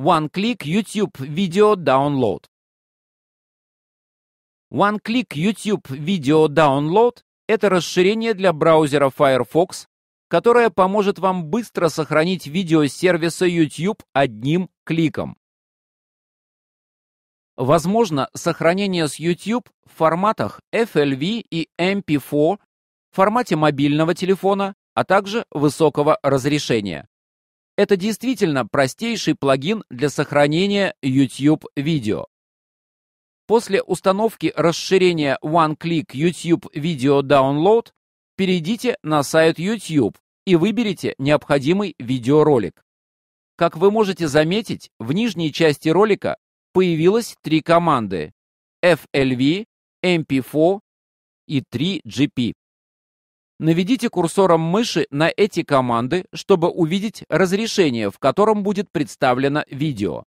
One-click YouTube Video Download. One-click YouTube Video Download – это расширение для браузера Firefox, которое поможет вам быстро сохранить видео сервиса YouTube одним кликом. Возможно сохранение с YouTube в форматах FLV и MP4, формате мобильного телефона, а также высокого разрешения. Это действительно простейший плагин для сохранения YouTube видео. После установки расширения One Click YouTube Video Download перейдите на сайт YouTube и выберите необходимый видеоролик. Как вы можете заметить, в нижней части ролика появилось три команды FLV, MP4 и 3GP. Наведите курсором мыши на эти команды, чтобы увидеть разрешение, в котором будет представлено видео.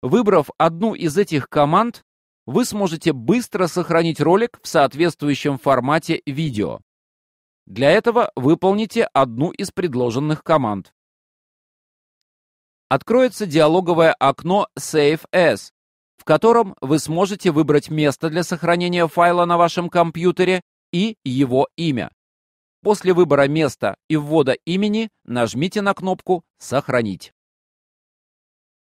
Выбрав одну из этих команд, вы сможете быстро сохранить ролик в соответствующем формате видео. Для этого выполните одну из предложенных команд. Откроется диалоговое окно Save As, в котором вы сможете выбрать место для сохранения файла на вашем компьютере и его имя. После выбора места и ввода имени нажмите на кнопку «Сохранить».